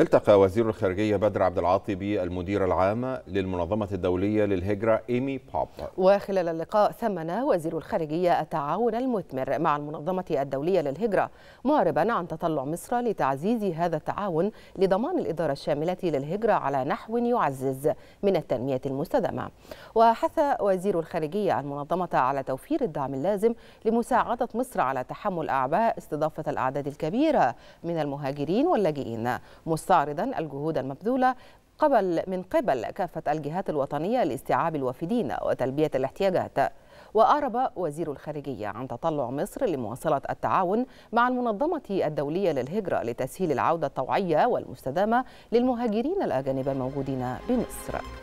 التقى وزير الخارجية بدر عبد العاطي بالمديرة العامة للمنظمة الدولية للهجرة إيمي بوب وخلال اللقاء ثمن وزير الخارجية التعاون المثمر مع المنظمة الدولية للهجرة معربا عن تطلع مصر لتعزيز هذا التعاون لضمان الإدارة الشاملة للهجرة على نحو يعزز من التنمية المستدامة وحث وزير الخارجية المنظمة على توفير الدعم اللازم لمساعدة مصر على تحمل أعباء استضافة الأعداد الكبيرة من المهاجرين واللاجئين مستعرضا الجهود المبذولة قبل من قبل كافة الجهات الوطنية لاستيعاب الوافدين وتلبية الاحتياجات وأعرب وزير الخارجية عن تطلع مصر لمواصلة التعاون مع المنظمة الدولية للهجرة لتسهيل العودة الطوعية والمستدامة للمهاجرين الأجانب الموجودين بمصر